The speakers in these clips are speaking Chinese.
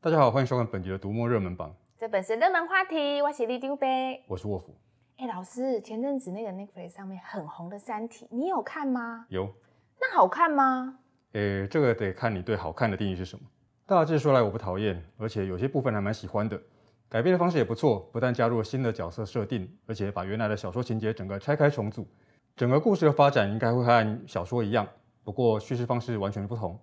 大家好，欢迎收看本集的读末热门榜。这本是热门话题，我是李丢呗。我是沃夫。哎，老师，前阵子那个 Netflix 上面很红的三体，你有看吗？有。那好看吗？诶，这个得看你对好看的定义是什么。大致说来，我不讨厌，而且有些部分还蛮喜欢的。改编的方式也不错，不但加入了新的角色设定，而且把原来的小说情节整个拆开重组。整个故事的发展应该会和小说一样，不过叙事方式完全不同。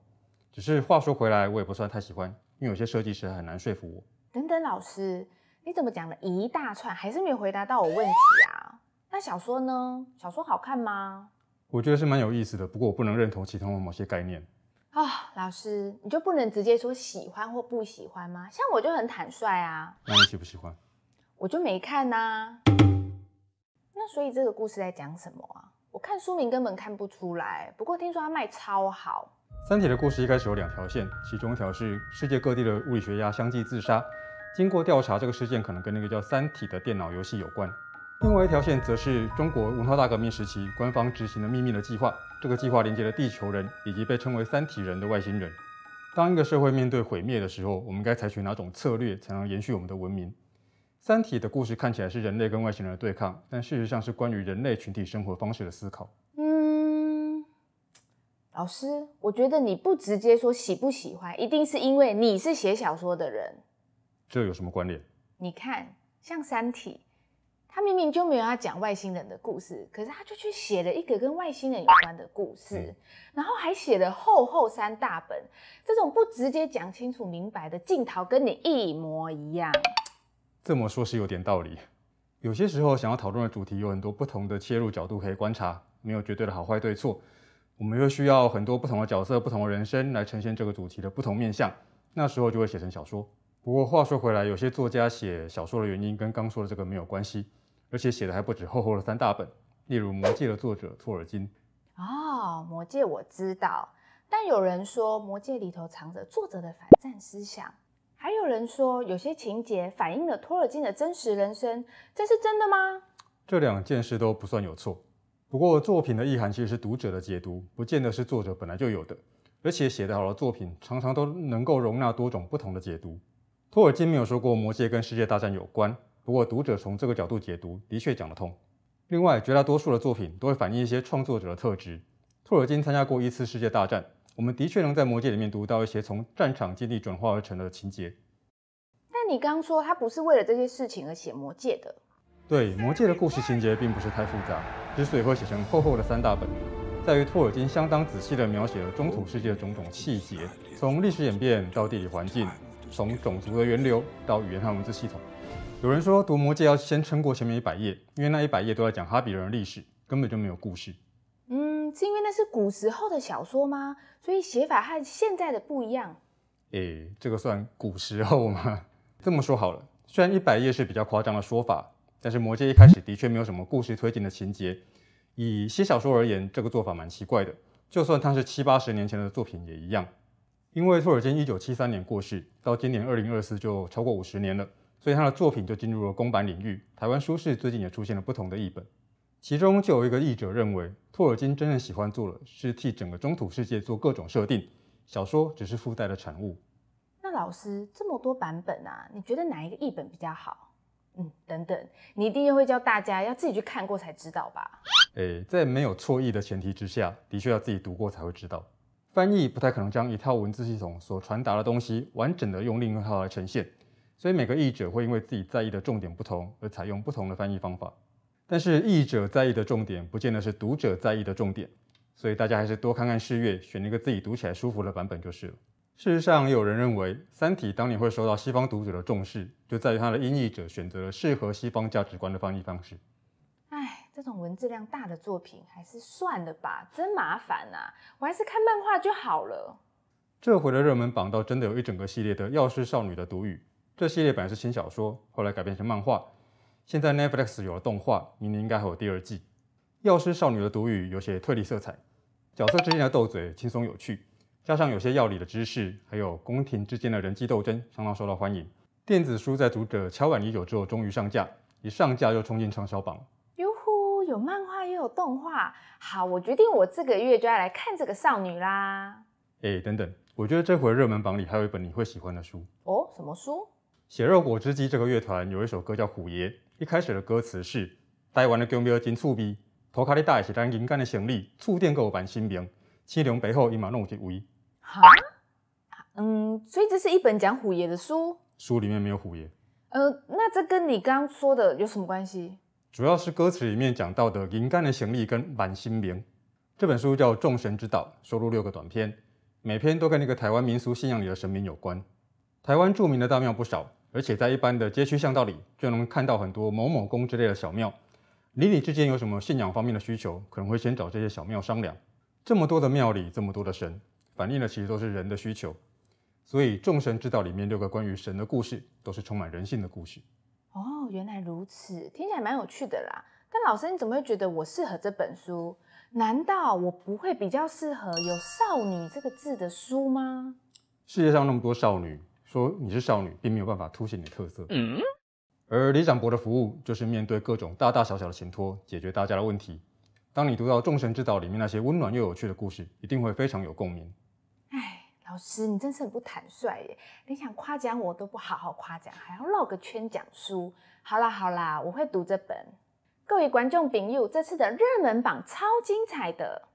只是话说回来，我也不算太喜欢。因为有些设计师很难说服我。等等，老师，你怎么讲了一大串，还是没有回答到我问题啊？那小说呢？小说好看吗？我觉得是蛮有意思的，不过我不能认同其他的某些概念。啊，老师，你就不能直接说喜欢或不喜欢吗？像我就很坦率啊。那你喜不喜欢？我就没看呐。那所以这个故事在讲什么啊？我看书名根本看不出来。不过听说它卖超好。《三体》的故事一开始有两条线，其中一条是世界各地的物理学家相继自杀，经过调查，这个事件可能跟那个叫《三体》的电脑游戏有关；另外一条线则是中国文化大革命时期，官方执行的秘密的计划，这个计划连接了地球人以及被称为“三体人”的外星人。当一个社会面对毁灭的时候，我们该采取哪种策略才能延续我们的文明？《三体》的故事看起来是人类跟外星人的对抗，但事实上是关于人类群体生活方式的思考。老师，我觉得你不直接说喜不喜欢，一定是因为你是写小说的人。这有什么关联？你看，像《三体》，他明明就没有要讲外星人的故事，可是他就去写了一个跟外星人有关的故事，然后还写了后后三大本。这种不直接讲清楚明白的镜头，跟你一模一样。这么说，是有点道理。有些时候，想要讨论的主题，有很多不同的切入角度可以观察，没有绝对的好坏对错。我们又需要很多不同的角色、不同的人生来呈现这个主题的不同面相，那时候就会写成小说。不过话说回来，有些作家写小说的原因跟刚说的这个没有关系，而且写的还不止厚厚的三大本。例如《魔戒》的作者托尔金。哦，《魔戒》我知道，但有人说《魔戒》里头藏着作者的反战思想，还有人说有些情节反映了托尔金的真实人生，这是真的吗？这两件事都不算有错。不过，作品的意涵其实是读者的解读，不见得是作者本来就有的。而且，写得好的作品常常都能够容纳多种不同的解读。托尔金没有说过魔戒跟世界大战有关，不过读者从这个角度解读的确讲得通。另外，绝大多数的作品都会反映一些创作者的特质。托尔金参加过一次世界大战，我们的确能在魔戒里面读到一些从战场经历转化而成的情节。但你刚刚说他不是为了这些事情而写魔戒的。对，《魔戒》的故事情节并不是太复杂，之所以会写成厚厚的三大本，在于托尔金相当仔细地描写了中土世界的种种细节，从历史演变到地理环境，从种族的源流到语言和文字系统。有人说读《魔戒》要先撑过前面一百页，因为那一百页都在讲哈比人的历史，根本就没有故事。嗯，是因为那是古时候的小说吗？所以写法和现在的不一样。诶，这个算古时候吗？这么说好了，虽然一百页是比较夸张的说法。但是魔戒一开始的确没有什么故事推进的情节，以写小说而言，这个做法蛮奇怪的。就算它是七八十年前的作品也一样，因为托尔金一九七三年过世，到今年二零二四就超过五十年了，所以他的作品就进入了公版领域。台湾书市最近也出现了不同的译本，其中就有一个译者认为，托尔金真正喜欢做的，是替整个中土世界做各种设定，小说只是附带的产物。那老师这么多版本啊，你觉得哪一个译本比较好？嗯，等等，你一定又会教大家要自己去看过才知道吧？诶，在没有错意的前提之下，的确要自己读过才会知道。翻译不太可能将一套文字系统所传达的东西完整的用另一套来呈现，所以每个译者会因为自己在意的重点不同而采用不同的翻译方法。但是译者在意的重点，不见得是读者在意的重点，所以大家还是多看看试阅，选一个自己读起来舒服的版本就是了。事实上，有人认为《三体》当年会受到西方读者的重视，就在于它的译者选择了适合西方价值观的翻译方式。哎，这种文字量大的作品还是算了吧，真麻烦啊！我还是看漫画就好了。这回的热门榜到真的有一整个系列的《药师少女的毒语》。这系列本来是轻小说，后来改编成漫画，现在 Netflix 有了动画，明年应该还有第二季。《药师少女的毒语》有些推理色彩，角色之间的斗嘴轻松有趣。加上有些药理的知识，还有宫廷之间的人际斗争，相当受到欢迎。电子书在读者敲盼已久之后，终于上架，一上架就冲进畅销榜。哟呼，有漫画又有动画，好，我决定我这个月就要来看这个少女啦。哎，等等，我觉得这回热门榜里还有一本你会喜欢的书哦。什么书？血肉果汁机这个乐团有一首歌叫《虎爷》，一开始的歌词是：呆玩的庙庙真触逼，土跤里呆的是咱人间的行李，触电都有万新名，凄凉背后伊嘛弄有一位。哈，嗯，所以这是一本讲虎爷的书，书里面没有虎爷。呃，那这跟你刚刚说的有什么关系？主要是歌词里面讲到的银杆的行李跟满心明。这本书叫《众神之岛》，收录六个短篇，每篇都跟那个台湾民俗信仰里的神明有关。台湾著名的大庙不少，而且在一般的街区巷道里就能看到很多某某宫之类的小庙。邻里之间有什么信仰方面的需求，可能会先找这些小庙商量。这么多的庙里，这么多的神。反映的其实都是人的需求，所以《众神之道》里面六个关于神的故事，都是充满人性的故事。哦，原来如此，听起来蛮有趣的啦。但老师，你怎么会觉得我适合这本书？难道我不会比较适合有“少女”这个字的书吗？世界上那么多少女，说你是少女，并没有办法凸显你的特色。嗯。而李展博的服务就是面对各种大大小小的前托，解决大家的问题。当你读到《众神之道》里面那些温暖又有趣的故事，一定会非常有共鸣。老师，你真是很不坦率耶！你想夸奖我，都不好好夸奖，还要绕个圈讲书。好啦好啦，我会读这本。各位观众朋友，这次的热门榜超精彩的，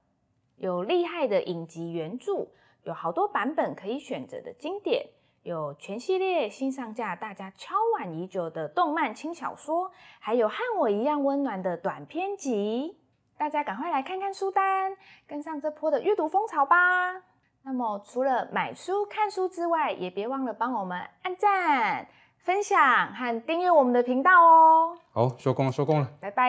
有厉害的影集原著，有好多版本可以选择的经典，有全系列新上架大家超盼已久的动漫轻小说，还有和我一样温暖的短篇集。大家赶快来看看书单，跟上这波的阅读风潮吧！那么，除了买书、看书之外，也别忘了帮我们按赞、分享和订阅我们的频道哦。好，收工了，收工了，拜拜。